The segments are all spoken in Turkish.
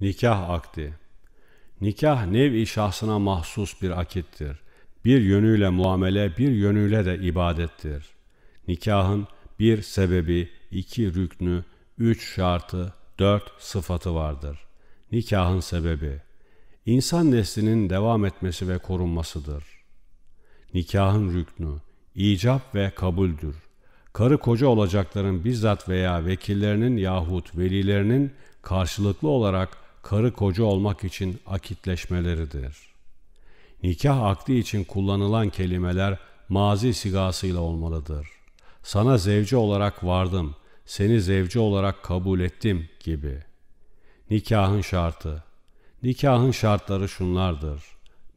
Nikah akdi Nikah nev-i şahsına mahsus bir akittir. Bir yönüyle muamele, bir yönüyle de ibadettir. Nikahın bir sebebi, iki rüknü, üç şartı, dört sıfatı vardır. Nikahın sebebi İnsan neslinin devam etmesi ve korunmasıdır. Nikahın rüknü icap ve kabuldür. Karı koca olacakların bizzat veya vekillerinin yahut velilerinin karşılıklı olarak karı koca olmak için akitleşmeleridir. Nikah akdi için kullanılan kelimeler mazi sigasıyla olmalıdır. Sana zevci olarak vardım, seni zevci olarak kabul ettim gibi. Nikahın şartı Nikahın şartları şunlardır.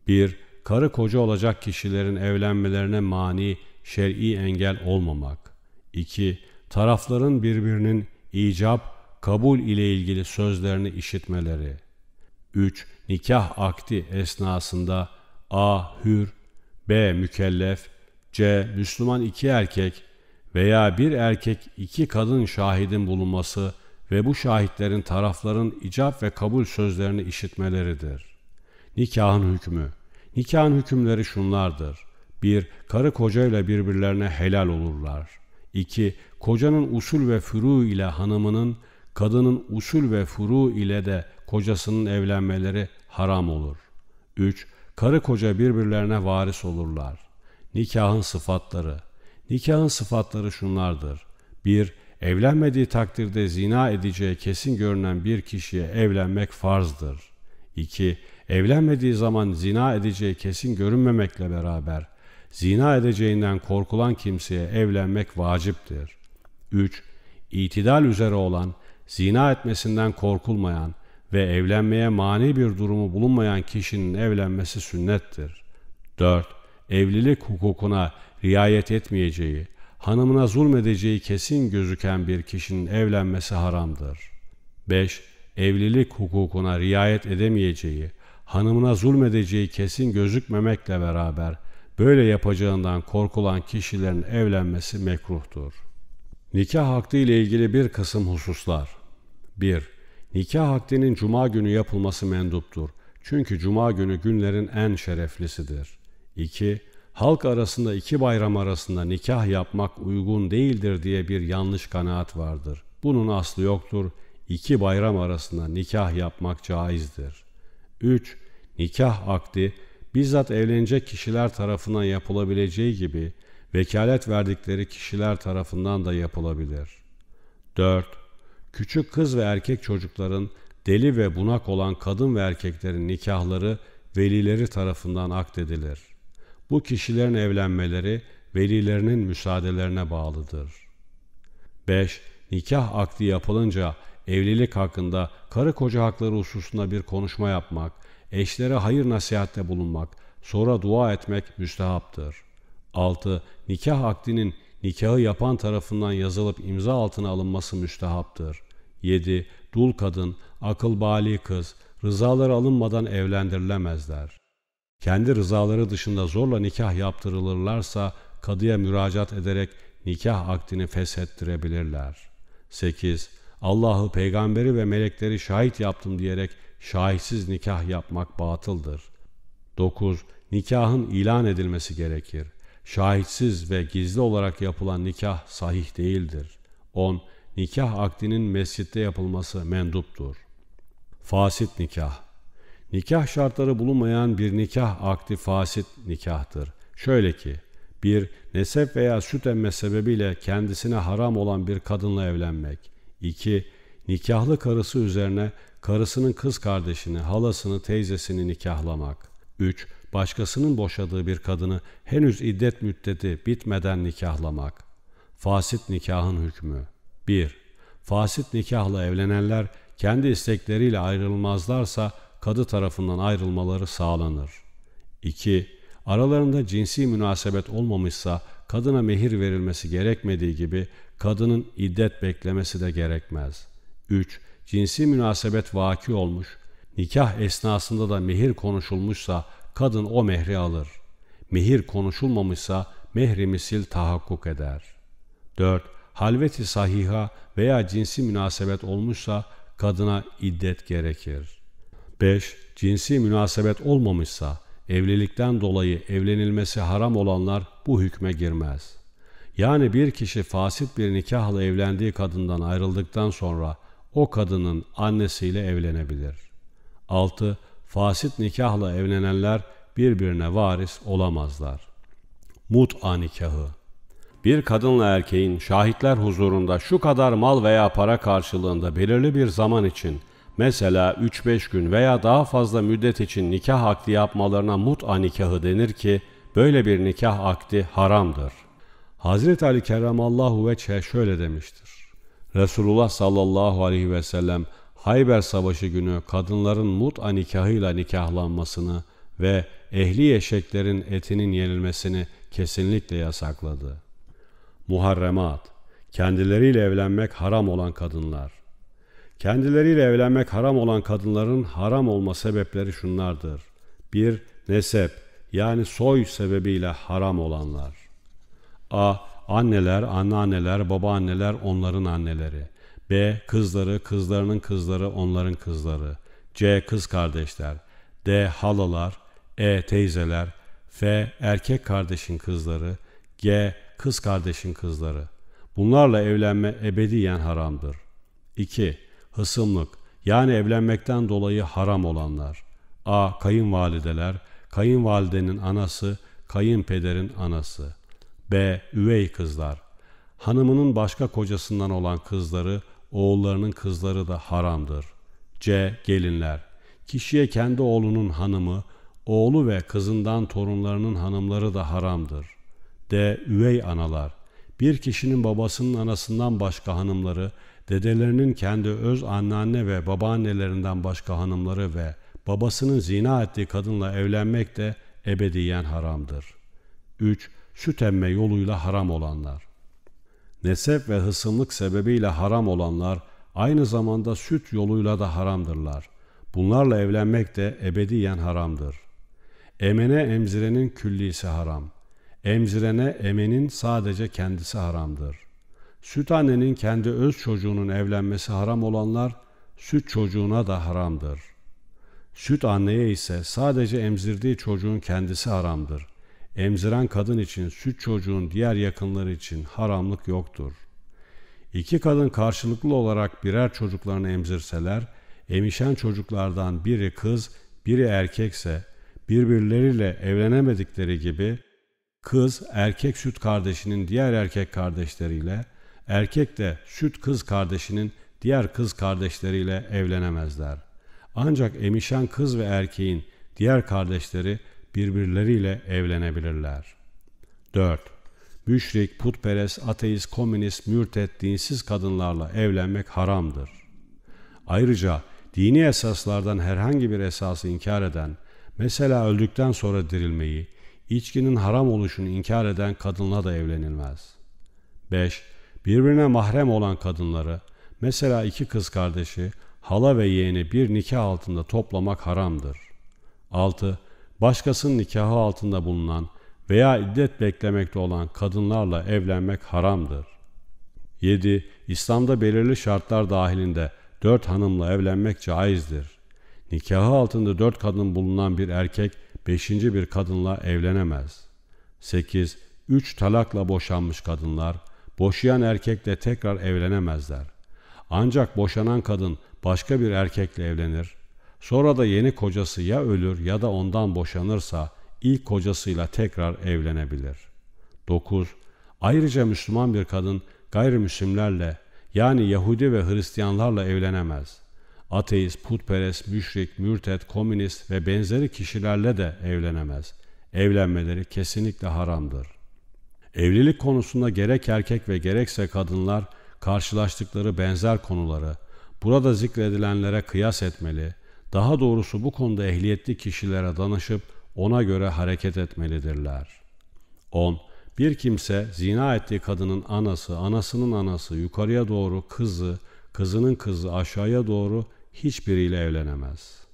1. Karı koca olacak kişilerin evlenmelerine mani, şer'i engel olmamak. 2. Tarafların birbirinin icap kabul ile ilgili sözlerini işitmeleri. 3. Nikah akti esnasında A. Hür, B. Mükellef, C. Müslüman iki erkek veya bir erkek iki kadın şahidin bulunması ve bu şahitlerin tarafların icap ve kabul sözlerini işitmeleridir. Nikahın hükmü Nikahın hükümleri şunlardır. 1. Karı koca ile birbirlerine helal olurlar. 2. Kocanın usul ve furu ile hanımının kadının usul ve furu ile de kocasının evlenmeleri haram olur. 3. Karı koca birbirlerine varis olurlar. Nikahın sıfatları Nikahın sıfatları şunlardır. 1. Evlenmediği takdirde zina edeceği kesin görünen bir kişiye evlenmek farzdır. 2. Evlenmediği zaman zina edeceği kesin görünmemekle beraber zina edeceğinden korkulan kimseye evlenmek vaciptir. 3. İtidal üzere olan zina etmesinden korkulmayan ve evlenmeye mani bir durumu bulunmayan kişinin evlenmesi sünnettir. 4. Evlilik hukukuna riayet etmeyeceği, hanımına zulmedeceği kesin gözüken bir kişinin evlenmesi haramdır. 5. Evlilik hukukuna riayet edemeyeceği, hanımına zulmedeceği kesin gözükmemekle beraber böyle yapacağından korkulan kişilerin evlenmesi mekruhtur. Nikah hakkı ile ilgili bir kısım hususlar 1. Nikah akdinin cuma günü yapılması menduptur. Çünkü cuma günü günlerin en şereflisidir. 2. Halk arasında iki bayram arasında nikah yapmak uygun değildir diye bir yanlış kanaat vardır. Bunun aslı yoktur. İki bayram arasında nikah yapmak caizdir. 3. Nikah akdi bizzat evlenecek kişiler tarafından yapılabileceği gibi vekalet verdikleri kişiler tarafından da yapılabilir. 4 küçük kız ve erkek çocukların, deli ve bunak olan kadın ve erkeklerin nikahları velileri tarafından akdedilir. Bu kişilerin evlenmeleri velilerinin müsaadelerine bağlıdır. 5. Nikah akdi yapılınca evlilik hakkında karı koca hakları hususunda bir konuşma yapmak, eşlere hayır nasihatte bulunmak, sonra dua etmek müstehaptır. 6. Nikah akdinin nikahı yapan tarafından yazılıp imza altına alınması müstehaptır. 7. Dul kadın, akıl bali kız, rızaları alınmadan evlendirilemezler. Kendi rızaları dışında zorla nikah yaptırılırlarsa kadıya müracaat ederek nikah akdini feshettirebilirler. 8. Allah'ı, peygamberi ve melekleri şahit yaptım diyerek şahitsiz nikah yapmak batıldır. 9. Nikahın ilan edilmesi gerekir. Şahitsiz ve gizli olarak yapılan nikah sahih değildir. 10. Nikah akdinin mescitte yapılması menduptur. Fasit nikah Nikah şartları bulunmayan bir nikah akdi fasit nikahtır. Şöyle ki, bir Nesep veya süt emme sebebiyle kendisine haram olan bir kadınla evlenmek. 2. Nikahlı karısı üzerine karısının kız kardeşini, halasını, teyzesini nikahlamak. 3 başkasının boşadığı bir kadını henüz iddet müddeti bitmeden nikahlamak. Fasit nikahın hükmü 1. Fasit nikahla evlenenler kendi istekleriyle ayrılmazlarsa kadı tarafından ayrılmaları sağlanır. 2. Aralarında cinsi münasebet olmamışsa kadına mehir verilmesi gerekmediği gibi kadının iddet beklemesi de gerekmez. 3. Cinsi münasebet vaki olmuş, nikah esnasında da mehir konuşulmuşsa kadın o mehri alır. Mehir konuşulmamışsa mehri misil tahakkuk eder. 4. Halveti sahiha veya cinsi münasebet olmuşsa kadına iddet gerekir. 5. Cinsi münasebet olmamışsa evlilikten dolayı evlenilmesi haram olanlar bu hükme girmez. Yani bir kişi fasit bir nikahla evlendiği kadından ayrıldıktan sonra o kadının annesiyle evlenebilir. 6 fasit nikahla evlenenler birbirine varis olamazlar. Mut'a nikahı bir kadınla erkeğin şahitler huzurunda şu kadar mal veya para karşılığında belirli bir zaman için mesela 3-5 gün veya daha fazla müddet için nikah akdi yapmalarına mut'a nikahı denir ki böyle bir nikah akdi haramdır. Hazreti Ali Kerramallahu Veçhe şöyle demiştir. Resulullah sallallahu aleyhi ve sellem Hayber Savaşı günü kadınların mut'a nikahıyla nikahlanmasını ve ehli eşeklerin etinin yenilmesini kesinlikle yasakladı. Muharremat, kendileriyle evlenmek haram olan kadınlar. Kendileriyle evlenmek haram olan kadınların haram olma sebepleri şunlardır. 1- Nesep yani soy sebebiyle haram olanlar. A. Anneler, anneanneler, babaanneler onların anneleri. B. Kızları, kızlarının kızları, onların kızları. C. Kız kardeşler. D. Halalar. E. Teyzeler. F. Erkek kardeşin kızları. G. Kız kardeşin kızları. Bunlarla evlenme ebediyen haramdır. 2. Hısımlık yani evlenmekten dolayı haram olanlar. A. Kayınvalideler, kayınvalidenin anası, kayınpederin anası. B. Üvey kızlar. Hanımının başka kocasından olan kızları oğullarının kızları da haramdır. C. Gelinler. Kişiye kendi oğlunun hanımı, oğlu ve kızından torunlarının hanımları da haramdır. D. Üvey analar. Bir kişinin babasının anasından başka hanımları, dedelerinin kendi öz anneanne ve babaannelerinden başka hanımları ve babasının zina ettiği kadınla evlenmek de ebediyen haramdır. 3. Süt emme yoluyla haram olanlar. Nesep ve hısımlık sebebiyle haram olanlar aynı zamanda süt yoluyla da haramdırlar. Bunlarla evlenmek de ebediyen haramdır. Emene emzirenin küllisi haram. Emzirene emenin sadece kendisi haramdır. Süt annenin kendi öz çocuğunun evlenmesi haram olanlar süt çocuğuna da haramdır. Süt anneye ise sadece emzirdiği çocuğun kendisi haramdır.'' Emziren kadın için süt çocuğun diğer yakınları için haramlık yoktur. İki kadın karşılıklı olarak birer çocuklarını emzirseler, emişen çocuklardan biri kız, biri erkekse, birbirleriyle evlenemedikleri gibi, kız erkek süt kardeşinin diğer erkek kardeşleriyle, erkek de süt kız kardeşinin diğer kız kardeşleriyle evlenemezler. Ancak emişen kız ve erkeğin diğer kardeşleri birbirleriyle evlenebilirler. 4. Müşrik, putperest, ateist, komünist, mürtet, dinsiz kadınlarla evlenmek haramdır. Ayrıca dini esaslardan herhangi bir esası inkar eden, mesela öldükten sonra dirilmeyi, içkinin haram oluşunu inkar eden kadınla da evlenilmez. 5. Birbirine mahrem olan kadınları, mesela iki kız kardeşi, hala ve yeğeni bir nikah altında toplamak haramdır. 6 başkasının nikahı altında bulunan veya iddet beklemekte olan kadınlarla evlenmek haramdır. 7. İslam'da belirli şartlar dahilinde dört hanımla evlenmek caizdir. Nikahı altında dört kadın bulunan bir erkek beşinci bir kadınla evlenemez. 8. Üç talakla boşanmış kadınlar boşayan erkekle tekrar evlenemezler. Ancak boşanan kadın başka bir erkekle evlenir Sonra da yeni kocası ya ölür ya da ondan boşanırsa ilk kocasıyla tekrar evlenebilir. 9. Ayrıca Müslüman bir kadın gayrimüslimlerle yani Yahudi ve Hristiyanlarla evlenemez. Ateist, putperest, müşrik, mürtet, komünist ve benzeri kişilerle de evlenemez. Evlenmeleri kesinlikle haramdır. Evlilik konusunda gerek erkek ve gerekse kadınlar karşılaştıkları benzer konuları burada zikredilenlere kıyas etmeli, daha doğrusu bu konuda ehliyetli kişilere danışıp ona göre hareket etmelidirler. 10. Bir kimse zina ettiği kadının anası, anasının anası yukarıya doğru kızı, kızının kızı aşağıya doğru hiçbiriyle evlenemez.''